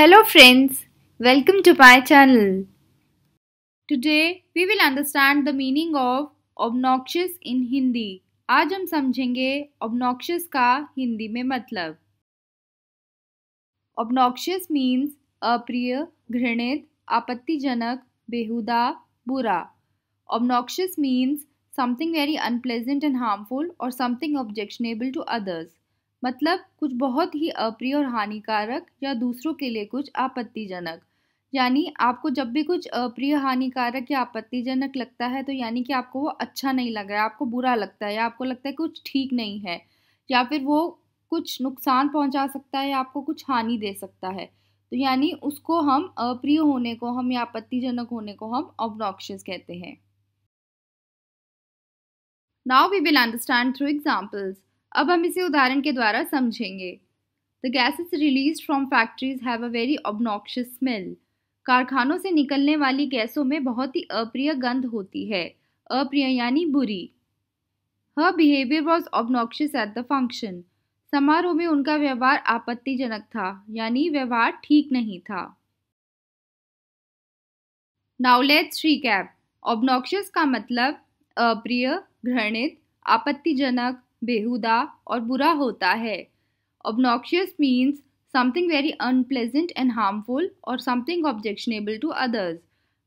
Hello friends, welcome to my channel. Today we will understand the meaning of obnoxious in Hindi. aaj hum samjhenge obnoxious ka hindi mein matlab Obnoxious means अप्रिय घृणित आपत्तिजनक behuda bura Obnoxious means something very unpleasant and harmful or something objectionable to others. मतलब कुछ बहुत ही अप्रिय और हानिकारक या दूसरों के लिए कुछ आपत्तिजनक यानी आपको जब भी कुछ अप्रिय हानिकारक या आपत्तिजनक लगता है तो यानी कि आपको वो अच्छा नहीं लग रहा है आपको बुरा लगता है या आपको लगता है कुछ ठीक नहीं है या फिर वो कुछ नुकसान पहुंचा सकता है या आपको कुछ हानि दे सकता है तो यानी उसको हम अप्रिय होने को हम या आपत्तिजनक होने को हम ऑबनॉक्शियस कहते हैं now we will understand through examples अब हम इसे उदाहरण के द्वारा समझेंगे the gases release from factories have a very obnoxious smell कारखानों से निकलने वाली गैसों में बहुत ही अप्रिय गंध होती है अप्रिय यानी बुरी her behaviour was obnoxious at the function समारोह में उनका व्यवहार आपत्तिजनक था यानी व्यवहार ठीक नहीं था नाउलेट श्री कैप ऑबनॉक्शियस का मतलब अप्रिय घृणित आपत्तिजनक बेहुदा और बुरा होता है obnoxious means something very unpleasant and harmful और समथिंग ऑब्जेक्शनेबल टू अदर्स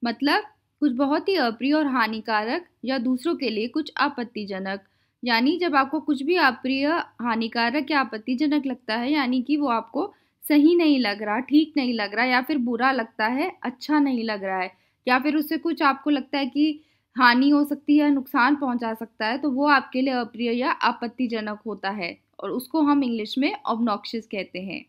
मतलब कुछ बहुत ही अप्रिय और हानिकारक या दूसरों के लिए कुछ आपत्तिजनक यानी जब आपको कुछ भी अप्रिय हानिकारक या आपत्तिजनक लगता है यानी कि वो आपको सही नहीं लग रहा ठीक नहीं लग रहा या फिर बुरा लगता है अच्छा नहीं लग रहा है या फिर उससे कुछ आपको लगता है कि हानि हो सकती है नुकसान पहुंचा सकता है तो वो आपके लिए अप्रिय या आपत्तिजनक होता है और उसको हम इंग्लिश में ऑबनॉक्शियस कहते हैं